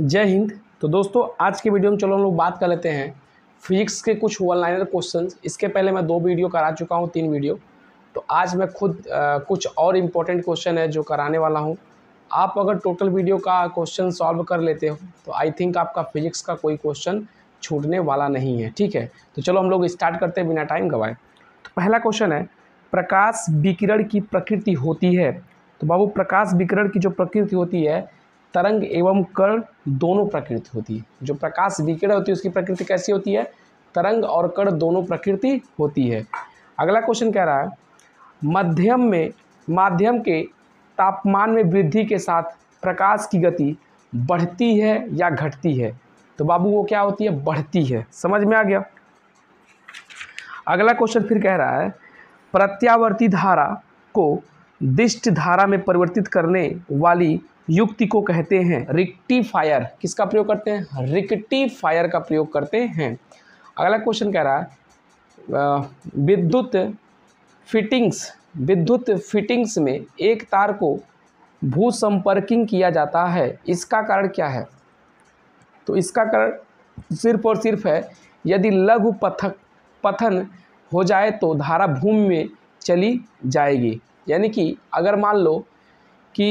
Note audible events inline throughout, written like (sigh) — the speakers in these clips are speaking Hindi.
जय हिंद तो दोस्तों आज के वीडियो में चलो हम लोग बात कर लेते हैं फिजिक्स के कुछ वन लाइनर क्वेश्चन इसके पहले मैं दो वीडियो करा चुका हूँ तीन वीडियो तो आज मैं खुद आ, कुछ और इम्पोर्टेंट क्वेश्चन है जो कराने वाला हूँ आप अगर टोटल वीडियो का क्वेश्चन सॉल्व कर लेते हो तो आई थिंक आपका फिजिक्स का कोई क्वेश्चन छूटने वाला नहीं है ठीक है तो चलो हम लोग स्टार्ट करते हैं बिना टाइम गवाए तो पहला क्वेश्चन है प्रकाश विकिरण की प्रकृति होती है तो बाबू प्रकाश विकिरण की जो प्रकृति होती है तरंग एवं कर्ण दोनों प्रकृति होती है जो प्रकाश विकिरण होती है उसकी प्रकृति कैसी होती है तरंग और कर्ण दोनों प्रकृति होती है अगला क्वेश्चन कह रहा है मध्यम में माध्यम के तापमान में वृद्धि के साथ प्रकाश की गति बढ़ती है या घटती है तो बाबू वो क्या होती है बढ़ती है समझ में आ गया अगला क्वेश्चन फिर कह रहा है प्रत्यावर्ती धारा को दिष्ट धारा में परिवर्तित करने वाली युक्ति को कहते हैं रिक्टिफायर किसका प्रयोग करते हैं रिक्टिफायर का प्रयोग करते हैं अगला क्वेश्चन कह रहा है विद्युत फिटिंग्स विद्युत फिटिंग्स में एक तार को भू संपर्किंग किया जाता है इसका कारण क्या है तो इसका कारण सिर्फ और सिर्फ है यदि लघु पथक पथन हो जाए तो धारा भूमि में चली जाएगी यानी कि अगर मान लो कि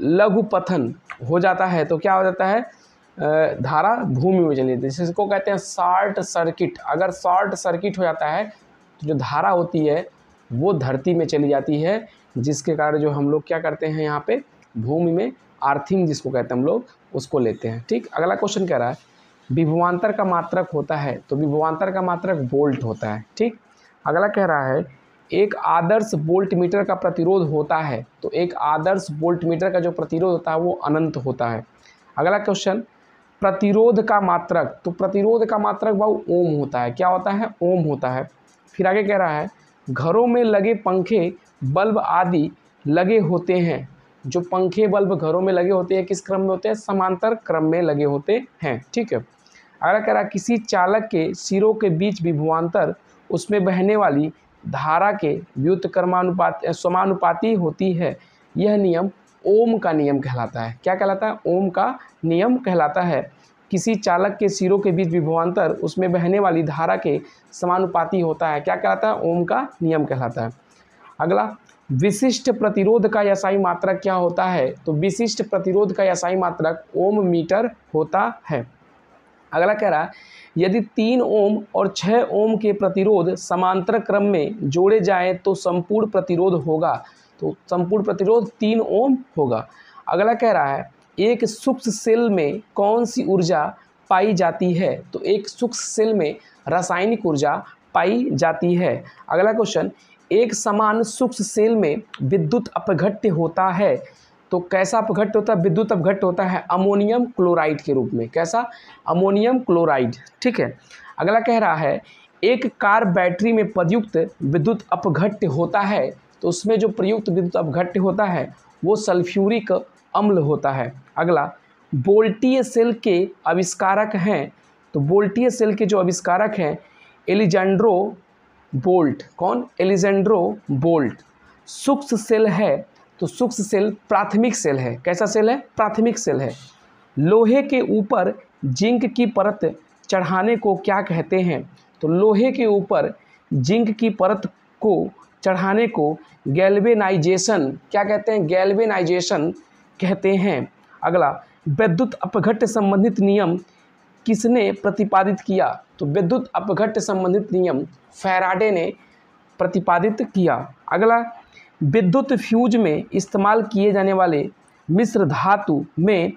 लघु पथन हो जाता है तो क्या हो जाता है धारा भूमि में चली जाती है जिसको कहते हैं शॉर्ट सर्किट अगर शॉर्ट सर्किट हो जाता है तो जो धारा होती है वो धरती में चली जाती है जिसके कारण जो हम लोग क्या करते हैं यहाँ पे भूमि में आर्थिंग जिसको कहते हैं हम लोग उसको लेते हैं ठीक अगला क्वेश्चन कह रहा है विभवान्तर का मात्रक होता है तो विभवान्तर का मात्रक वोल्ट होता है ठीक अगला कह रहा है एक आदर्श वोल्ट मीटर का प्रतिरोध होता है तो एक आदर्श वोल्ट मीटर का जो प्रतिरोध होता है वो अनंत होता है अगला क्वेश्चन प्रतिरोध का मात्रक तो प्रतिरोध का मात्रक भाव ओम होता है क्या होता है ओम होता है फिर आगे कह रहा है घरों में लगे पंखे बल्ब आदि लगे होते हैं जो पंखे बल्ब घरों में लगे होते हैं किस क्रम में होते हैं समांतर क्रम में लगे होते हैं ठीक है अगला कह रहा है किसी चालक के सिरों के बीच विभुआंतर उसमें बहने वाली धारा के कर्मानुपात समानुपाती होती है यह नियम ओम का नियम कहलाता है क्या कहलाता है ओम का नियम कहलाता है किसी चालक के सिरों के बीच विभवान्तर उसमें बहने वाली धारा के समानुपाती होता है क्या कहलाता है ओम का नियम कहलाता है अगला विशिष्ट प्रतिरोध का यसाई मात्रक क्या होता है तो विशिष्ट प्रतिरोध का यसाई मात्रक ओम मीटर होता है अगला कह रहा है यदि तीन ओम और छः ओम के प्रतिरोध समांतर क्रम में जोड़े जाएं तो संपूर्ण प्रतिरोध होगा तो संपूर्ण प्रतिरोध तीन ओम होगा अगला कह रहा है एक सूक्ष्म सेल में कौन सी ऊर्जा पाई जाती है तो एक सूक्ष्म सेल में रासायनिक ऊर्जा पाई जाती है अगला क्वेश्चन एक समान सूक्ष्म सेल में विद्युत अपघट्य होता है तो कैसा अपघट्ट होता है विद्युत अपघट्ट होता है अमोनियम क्लोराइड के रूप में कैसा अमोनियम क्लोराइड ठीक है अगला कह रहा है एक कार बैटरी में प्रयुक्त विद्युत अपघट्ट होता है तो उसमें जो प्रयुक्त विद्युत अपघट्ट होता है वो सल्फ्यूरिक अम्ल होता है अगला बोल्टीय सेल के आविष्कारक हैं तो बोल्टीय सेल के जो आविष्कारक हैं एलिजेंड्रो बोल्ट कौन एलिजेंड्रो बोल्ट सूक्ष्म सेल है तो सूक्ष्म सेल प्राथमिक सेल है कैसा सेल है प्राथमिक सेल है लोहे के ऊपर जिंक की परत चढ़ाने को क्या कहते हैं तो लोहे के ऊपर जिंक की परत को चढ़ाने को गैल्वेनाइजेशन क्या कहते हैं गैल्वेनाइजेशन कहते हैं अगला विद्युत अपघट संबंधित नियम किसने प्रतिपादित किया तो विद्युत अपघट संबंधित नियम फैराडे ने प्रतिपादित किया अगला विद्युत फ्यूज में इस्तेमाल किए जाने वाले मिश्र धातु में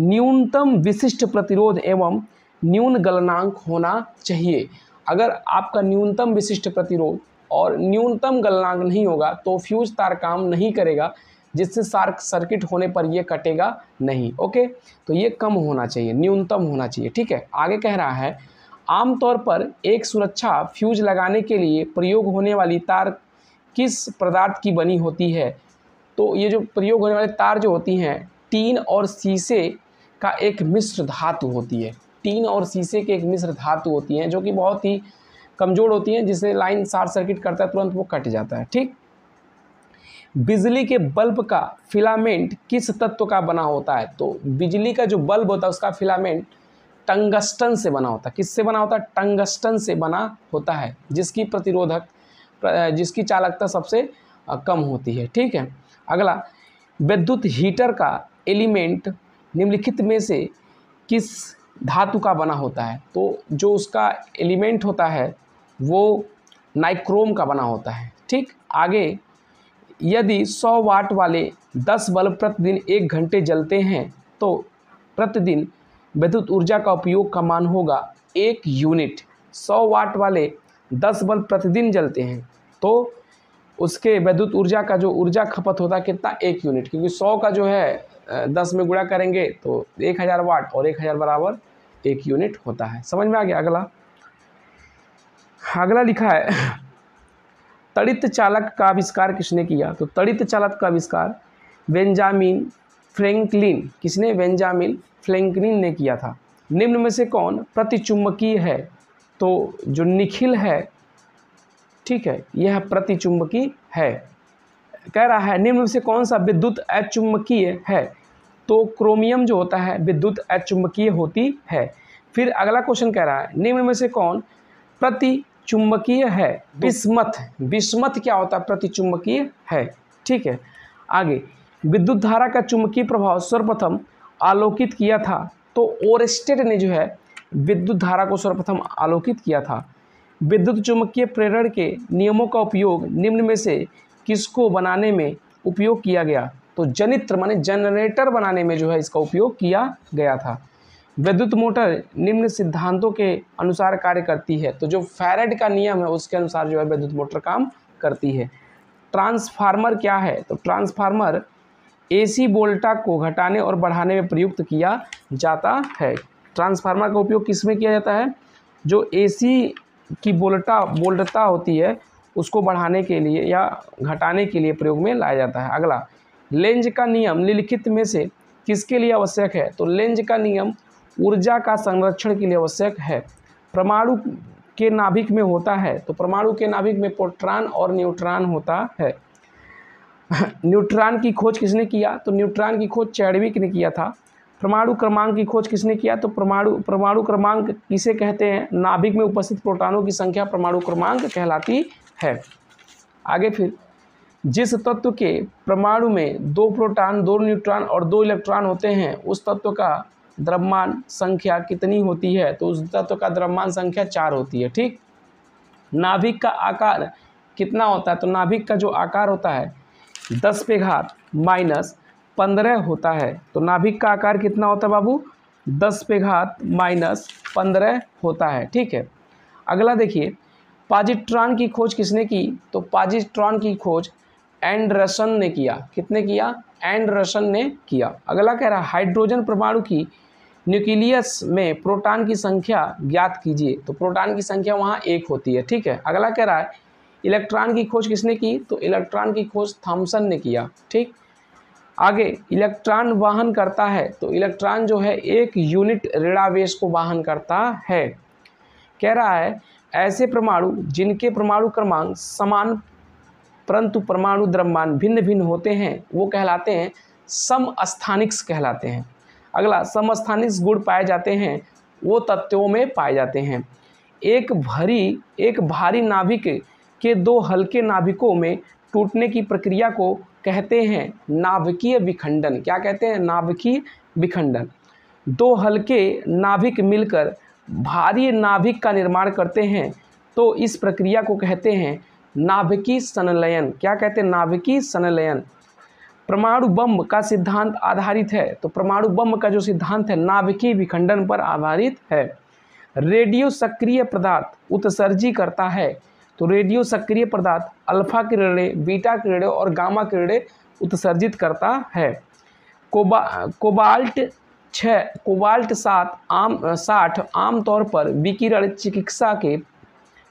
न्यूनतम विशिष्ट प्रतिरोध एवं न्यून गलनांक होना चाहिए अगर आपका न्यूनतम विशिष्ट प्रतिरोध और न्यूनतम गलनांक नहीं होगा तो फ्यूज तार काम नहीं करेगा जिससे सार्क सर्किट होने पर यह कटेगा नहीं ओके तो ये कम होना चाहिए न्यूनतम होना चाहिए ठीक है आगे कह रहा है आमतौर पर एक सुरक्षा फ्यूज लगाने के लिए प्रयोग होने वाली तार किस पदार्थ की बनी होती है तो ये जो प्रयोग होने वाले तार जो होती हैं टीन और शीशे का एक मिश्र धातु होती है टीन और शीशे के एक मिश्र धातु होती हैं जो कि बहुत ही कमज़ोर होती हैं जिससे लाइन शॉर्ट सर्किट करता है तुरंत वो कट जाता है ठीक बिजली के बल्ब का फिलामेंट किस तत्व का बना होता है तो बिजली का जो बल्ब होता है उसका फिलामेंट टंगस्टन से बना होता है किससे बना होता है टंगस्टन से बना होता है जिसकी प्रतिरोधक जिसकी चालकता सबसे कम होती है ठीक है अगला विद्युत हीटर का एलिमेंट निम्नलिखित में से किस धातु का बना होता है तो जो उसका एलिमेंट होता है वो नाइक्रोम का बना होता है ठीक आगे यदि 100 वाट वाले 10 बल्ब प्रतिदिन एक घंटे जलते हैं तो प्रतिदिन विद्युत ऊर्जा का उपयोग का मान होगा एक यूनिट 100 वाट वाले दस बल्ब प्रतिदिन जलते हैं तो उसके वैद्युत ऊर्जा का जो ऊर्जा खपत होता है कितना एक यूनिट क्योंकि सौ का जो है दस में गुड़ा करेंगे तो एक हज़ार वाट और एक हज़ार बराबर एक यूनिट होता है समझ में आ गया अगला अगला लिखा है तड़ित चालक का आविष्कार किसने किया तो तड़ित चालक का आविष्कार वेंजामिन फ्रेंकलिन किसने वेंजामिन फ्रेंकलिन ने किया था निम्न में से कौन प्रतिचुंबकीय है तो जो निखिल है ठीक है यह चुंबकीय है कह रहा है निम्न में से कौन सा विद्युत अचुंबकीय है तो क्रोमियम जो होता है विद्युत अचुंबकीय होती है फिर अगला क्वेश्चन कह रहा है निम्न में से कौन प्रति चुंबकीय है विस्मत विस्मत क्या होता है प्रति चुंबकीय है ठीक है आगे विद्युत धारा का चुंबकीय प्रभाव सर्वप्रथम आलोकित किया था तो ओरेस्टेड ने जो है विद्युत धारा को सर्वप्रथम आलोकित किया था विद्युत चुंबकीय प्रेरण के नियमों का उपयोग निम्न में से किसको बनाने में उपयोग किया गया तो जनित्र माने जनरेटर बनाने में जो है इसका उपयोग किया गया था विद्युत मोटर निम्न सिद्धांतों के अनुसार कार्य करती है तो जो फैरेड का नियम है उसके अनुसार जो है विद्युत मोटर काम करती है ट्रांसफार्मर क्या है तो ट्रांसफार्मर एसी वोल्टा को घटाने और बढ़ाने में प्रयुक्त किया जाता है ट्रांसफार्मर का उपयोग किस में किया जाता है जो एसी की बोल्टा बोल्टता होती है उसको बढ़ाने के लिए या घटाने के लिए प्रयोग में लाया जाता है अगला लेंज का नियम निलिखित में से किसके लिए आवश्यक है तो लेंज का नियम ऊर्जा का संरक्षण के लिए आवश्यक है परमाणु के नाभिक में होता है तो परमाणु के नाभिक में प्रोट्रॉन और न्यूट्रॉन होता है (laughs) न्यूट्रॉन की खोज किसने किया तो न्यूट्रॉन की खोज चैडविक ने किया था परमाणु क्रमांक की खोज किसने किया तो परमाणु परमाणु क्रमांक किसे कहते हैं नाभिक में उपस्थित प्रोटानों की संख्या परमाणु क्रमांक कहलाती है आगे फिर जिस तत्व के परमाणु में दो प्रोटॉन दो न्यूट्रॉन और दो इलेक्ट्रॉन होते हैं उस तत्व का द्रव्यमान संख्या कितनी होती है तो उस तत्व का द्रव्यमान संख्या चार होती है ठीक नाभिक का आकार कितना होता है तो नाभिक का जो आकार होता है दस पे घात माइनस पंद्रह होता है तो नाभिक का आकार कितना होता है बाबू दस पे घात माइनस पंद्रह होता है ठीक है अगला देखिए पाजिट्रॉन की खोज किसने की तो पाजिट्रॉन की खोज एंडरसन ने किया कितने किया एंडरसन ने किया अगला कह रहा हाइड्रोजन परमाणु की न्यूक्लियस में प्रोटॉन की संख्या ज्ञात कीजिए तो प्रोटॉन की संख्या वहाँ एक होती है ठीक है अगला कह रहा है इलेक्ट्रॉन की खोज किसने की तो इलेक्ट्रॉन की खोज थॉम्सन ने किया ठीक आगे इलेक्ट्रॉन वाहन करता है तो इलेक्ट्रॉन जो है एक यूनिट ऋणावेश को वाहन करता है कह रहा है ऐसे परमाणु जिनके परमाणु क्रमांक समान परंतु परमाणु द्रव्यमान भिन्न भिन्न होते हैं वो कहलाते हैं समस्थानिक्स कहलाते हैं अगला समस्थानिक्स गुण पाए जाते हैं वो तत्वों में पाए जाते हैं एक भरी एक भारी नाभिक के दो हल्के नाभिकों में टूटने की प्रक्रिया को कहते हैं नाभिकीय विखंडन क्या कहते हैं नाभिकीय विखंडन दो हल्के नाभिक मिलकर भारी नाभिक का निर्माण करते हैं तो इस प्रक्रिया को कहते हैं नाभिकीय संलयन क्या कहते हैं नाभिकीय संलयन परमाणु बम का सिद्धांत आधारित है तो परमाणु बम का जो सिद्धांत है नाभिकीय विखंडन पर आधारित है रेडियो सक्रिय पदार्थ उत्सर्जी करता है तो रेडियो सक्रिय पदार्थ अल्फा किरणें बीटा किरणें और गामा किरणें उत्सर्जित करता है कोबा कोबाल्ट छः कोबाल्ट सात आम साठ आमतौर पर विकिरण चिकित्सा के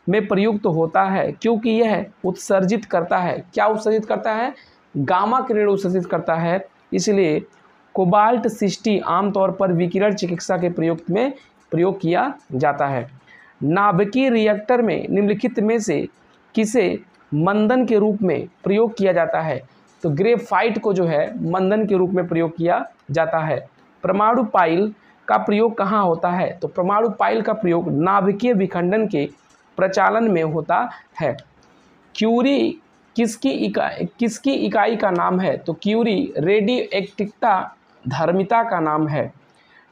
में प्रयुक्त तो होता है क्योंकि यह उत्सर्जित करता है क्या उत्सर्जित करता है गामा किरण उत्सर्जित करता है इसलिए कोबाल्ट सिस्टी आमतौर पर विकिरण चिकित्सा के प्रयुक्त में प्रयोग किया जाता है नाभिकीय रिएक्टर में निम्नलिखित में से किसे मंदन के रूप में प्रयोग किया जाता है तो ग्रेफाइट को जो है मंदन के रूप में प्रयोग किया जाता है परमाणु पाइल का प्रयोग कहाँ होता है तो परमाणु पाइल का प्रयोग नाभिकीय विखंडन के प्रचालन में होता है क्यूरी किसकी इकाई किसकी इकाई का नाम है तो क्यूरी रेडियो एक्टिकता धर्मिता का नाम है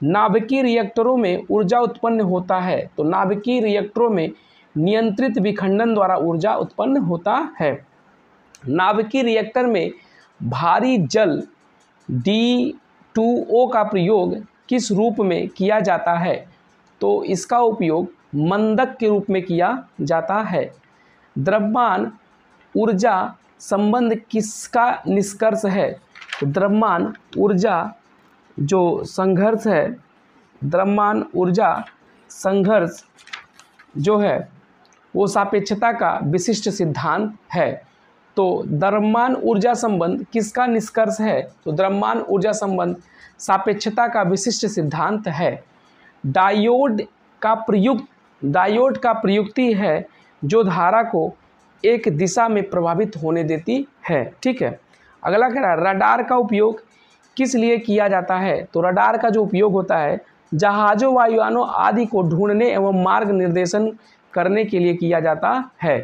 नाभिकीय रिएक्टरों में ऊर्जा उत्पन्न होता है तो नाभिकीय रिएक्टरों में नियंत्रित विखंडन द्वारा ऊर्जा उत्पन्न होता है नाभिकीय रिएक्टर में भारी जल डी टू ओ का प्रयोग किस रूप में किया जाता है तो इसका उपयोग मंदक के रूप में किया जाता है द्रव्यमान ऊर्जा संबंध किसका निष्कर्ष है तो द्रव्यमान ऊर्जा जो संघर्ष है द्रव्यमान ऊर्जा संघर्ष जो है वो सापेक्षता का विशिष्ट सिद्धांत है तो द्रव्यमान ऊर्जा संबंध किसका निष्कर्ष है तो द्रव्यमान ऊर्जा संबंध सापेक्षता का विशिष्ट सिद्धांत है डायोड का प्रयुक्त डायोड का प्रयुक्ति है जो धारा को एक दिशा में प्रभावित होने देती है ठीक है अगला कह रहा है रडार का उपयोग किस लिए किया जाता है तो रडार का जो उपयोग होता है जहाज़ों वायुयानों आदि को ढूंढने एवं मार्ग निर्देशन करने के लिए किया जाता है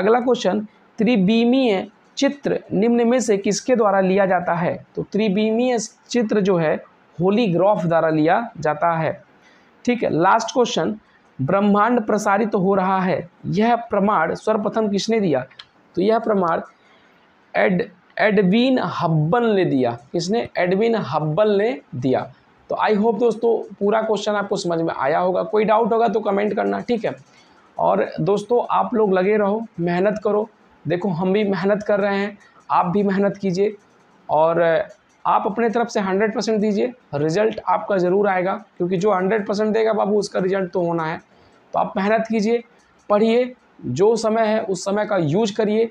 अगला क्वेश्चन त्रिबीमीय चित्र निम्न में से किसके द्वारा लिया जाता है तो त्रिबीमीय चित्र जो है होलीग्राफ द्वारा लिया जाता है ठीक है लास्ट क्वेश्चन ब्रह्मांड प्रसारित तो हो रहा है यह प्रमाण सर्वप्रथम किसने दिया तो यह प्रमाण एड एडविन हब्बल ने दिया किसने एडविन हब्बल ने दिया तो आई होप दोस्तों पूरा क्वेश्चन आपको समझ में आया होगा कोई डाउट होगा तो कमेंट करना ठीक है और दोस्तों आप लोग लगे रहो मेहनत करो देखो हम भी मेहनत कर रहे हैं आप भी मेहनत कीजिए और आप अपने तरफ से हंड्रेड परसेंट दीजिए रिजल्ट आपका ज़रूर आएगा क्योंकि जो हंड्रेड परसेंट देगा बाबू उसका रिजल्ट तो होना है तो आप मेहनत कीजिए पढ़िए जो समय है उस समय का यूज करिए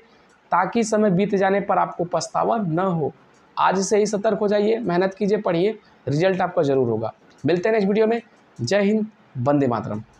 ताकि समय बीत जाने पर आपको पछतावा न हो आज से ही सतर्क हो जाइए मेहनत कीजिए पढ़िए रिजल्ट आपका ज़रूर होगा मिलते हैं नेक्स्ट वीडियो में जय हिंद बंदे मातरम